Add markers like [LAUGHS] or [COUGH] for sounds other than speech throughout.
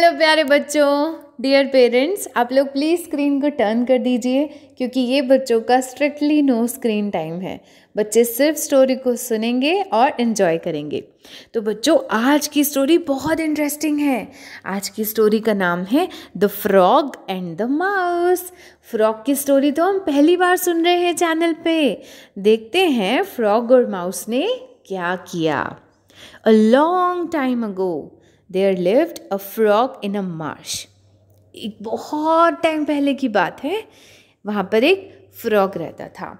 hello प्यारे बच्चों dear parents आप लोग प्लीज़ स्क्रीन को टर्न कर दीजिए क्योंकि ये बच्चों का स्ट्रिक्टली नो स्क्रीन टाइम है बच्चे सिर्फ स्टोरी को सुनेंगे और इन्जॉय करेंगे तो बच्चों आज की स्टोरी बहुत इंटरेस्टिंग है आज की स्टोरी का नाम है the frog and the mouse frog की स्टोरी तो हम पहली बार सुन रहे हैं चैनल पे देखते हैं फ्रॉग और माउस ने क्या किया a long time ago there lived a frog in a marsh एक बहुत टाइम पहले की बात है वहाँ पर एक फ्रॉग रहता था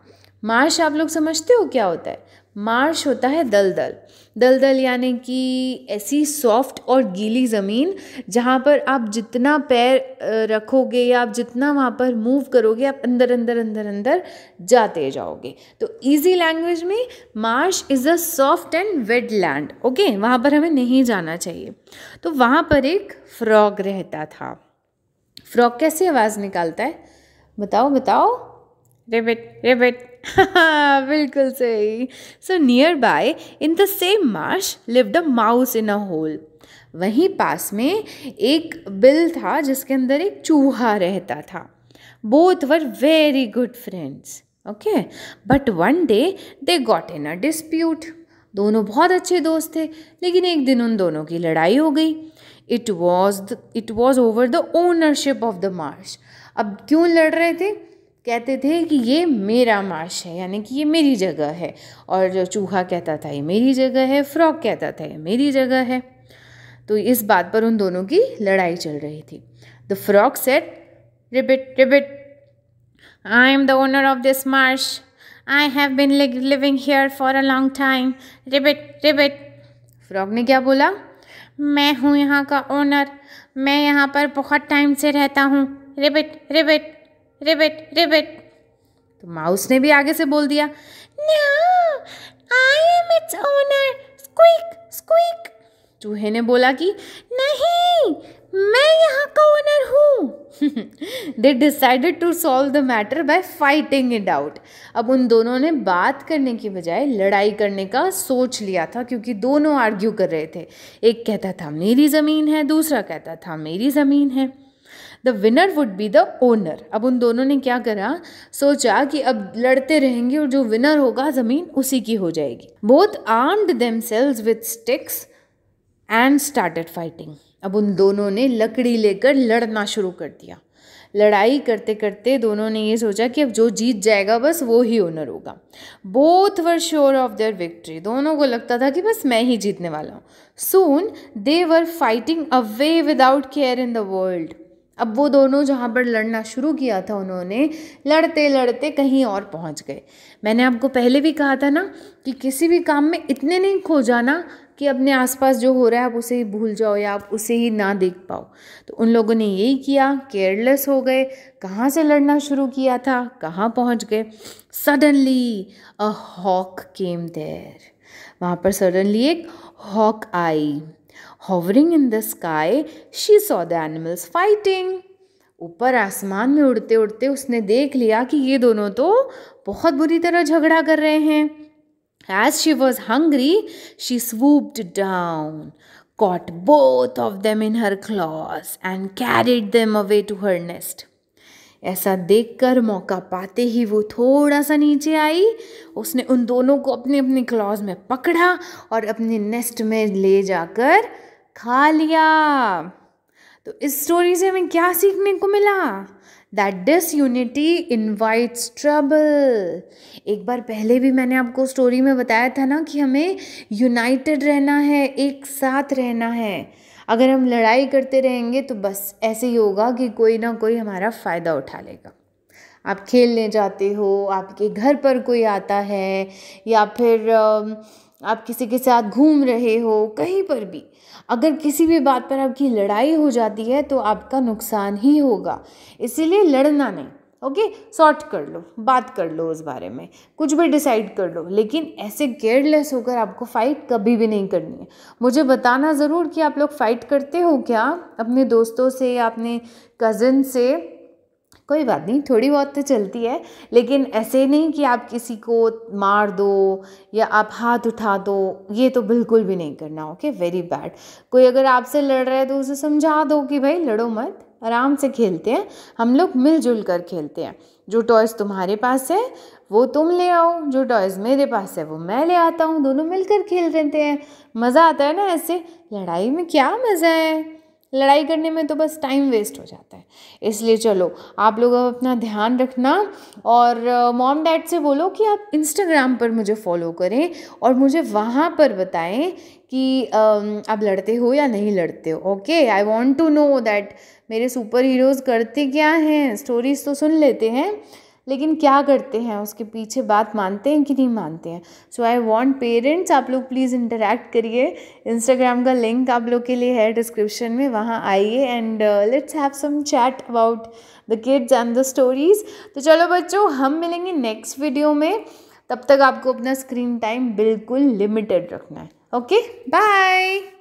मार्श आप लोग समझते हो क्या होता है मार्श होता है दलदल दलदल यानी कि ऐसी सॉफ्ट और गीली ज़मीन जहाँ पर आप जितना पैर रखोगे या आप जितना वहाँ पर मूव करोगे आप अंदर अंदर अंदर अंदर जाते जाओगे तो इजी लैंग्वेज में marsh is a soft and wet land okay वहाँ पर हमें नहीं जाना चाहिए तो वहाँ पर एक फ्रॉग रहता था फ्रॉग कैसे आवाज़ निकालता है बताओ बताओ रेबिट रेबिट [LAUGHS] बिल्कुल सही so nearby in the same marsh lived a mouse in a hole वहीं पास में एक बिल था जिसके अंदर एक चूहा रहता था both were very good friends okay but one day they got in a dispute दोनों बहुत अच्छे दोस्त थे लेकिन एक दिन उन दोनों की लड़ाई हो गई it was it was over the ownership of the marsh अब क्यों लड़ रहे थे कहते थे कि ये मेरा मार्श है यानी कि ये मेरी जगह है और जो चूहा कहता था ये मेरी जगह है फ्रॉक कहता था ये मेरी जगह है तो इस बात पर उन दोनों की लड़ाई चल रही थी the frog said ribbit ribbit I am the owner of this marsh I have been living here for a long time ribbit ribbit frog ने क्या बोला मैं हूँ यहाँ का ओनर मैं यहाँ पर बहुत टाइम से रहता हूँ रिबिट रिबिट रिबिट रिबिट तो माउस ने भी आगे से बोल दिया आई एम इट्स ओनर चूहे ने बोला कि नहीं मैं यहाँ का ओनर हूँ they decided to solve the matter by fighting it out अब उन दोनों ने बात करने की बजाय लड़ाई करने का सोच लिया था क्योंकि दोनों आर्ग्यू कर रहे थे एक कहता था मेरी ज़मीन है दूसरा कहता था मेरी ज़मीन है the winner would be the owner अब उन दोनों ने क्या करा सोचा कि अब लड़ते रहेंगे और जो विनर होगा ज़मीन उसी की हो जाएगी both armed themselves with sticks and started fighting अब उन दोनों ने लकड़ी लेकर लड़ना शुरू कर दिया लड़ाई करते करते दोनों ने ये सोचा कि अब जो जीत जाएगा बस वो ही ओनर होगा both were sure of their victory दोनों को लगता था कि बस मैं ही जीतने वाला हूँ soon they were fighting away without care in the world अब वो दोनों जहाँ पर लड़ना शुरू किया था उन्होंने लड़ते लड़ते कहीं और पहुँच गए मैंने आपको पहले भी कहा था ना कि किसी भी काम में इतने नहीं खो जाना कि अपने आसपास जो हो रहा है आप उसे ही भूल जाओ या आप उसे ही ना देख पाओ तो उन लोगों ने यही किया केयरलेस हो गए कहाँ से लड़ना शुरू किया था कहाँ पहुँच गए suddenly a hawk came there वहाँ पर सडनली एक हॉक आई hovering in the sky she saw the animals fighting ऊपर आसमान में उड़ते उड़ते उसने देख लिया कि ये दोनों तो बहुत बुरी तरह झगड़ा कर रहे हैं as she was hungry she swooped down caught both of them in her claws and carried them away to her nest ऐसा देखकर मौका पाते ही वो थोड़ा सा नीचे आई उसने उन दोनों को अपने अपने क्लॉज में पकड़ा और अपने नेस्ट में ले जाकर खा लिया तो इस स्टोरी से हमें क्या सीखने को मिला that disunity invites trouble एक बार पहले भी मैंने आपको स्टोरी में बताया था ना कि हमें यूनाइटेड रहना है एक साथ रहना है अगर हम लड़ाई करते रहेंगे तो बस ऐसे ही होगा कि कोई ना कोई हमारा फ़ायदा उठा लेगा आप खेलने जाते हो आपके घर पर कोई आता है या फिर आप किसी के साथ घूम रहे हो कहीं पर भी अगर किसी भी बात पर आपकी लड़ाई हो जाती है तो आपका नुकसान ही होगा इसीलिए लड़ना नहीं ओके सॉर्ट कर लो बात कर लो उस बारे में कुछ भी डिसाइड कर लो लेकिन ऐसे केयरलेस होकर आपको फ़ाइट कभी भी नहीं करनी है मुझे बताना ज़रूर कि आप लोग फ़ाइट करते हो क्या अपने दोस्तों से या अपने कज़न से कोई बात नहीं थोड़ी बहुत तो चलती है लेकिन ऐसे नहीं कि आप किसी को मार दो या आप हाथ उठा दो ये तो बिल्कुल भी नहीं करना ओके वेरी बैड कोई अगर आपसे लड़ रहा है तो उसे समझा दो कि भाई लड़ो मत आराम से खेलते हैं हम लोग मिलजुल कर खेलते हैं जो टॉयज़ तुम्हारे पास है वो तुम ले आओ जो टॉयज़ मेरे पास है वो मैं ले आता हूँ दोनों मिलकर खेल रहते हैं मज़ा आता है ना ऐसे लड़ाई में क्या मज़ा है लड़ाई करने में तो बस टाइम वेस्ट हो जाता है इसलिए चलो आप लोग अब अपना ध्यान रखना और मॉम डैड से बोलो कि आप इंस्टाग्राम पर मुझे फॉलो करें और मुझे वहाँ पर बताएं कि आप लड़ते हो या नहीं लड़ते हो okay I want to know that मेरे सुपर हीरोज़ करते क्या हैं स्टोरीज़ तो सुन लेते हैं लेकिन क्या करते हैं उसके पीछे बात मानते हैं कि नहीं मानते हैं सो आई वॉन्ट पेरेंट्स आप लोग प्लीज़ इंटरेक्ट करिए इंस्टाग्राम का लिंक आप लोग के लिए है डिस्क्रिप्शन में वहाँ आइए and let's have some chat about the kids and the stories तो चलो बच्चों हम मिलेंगे नेक्स्ट वीडियो में तब तक आपको अपना स्क्रीन टाइम बिल्कुल लिमिटेड रखना है ओके बाय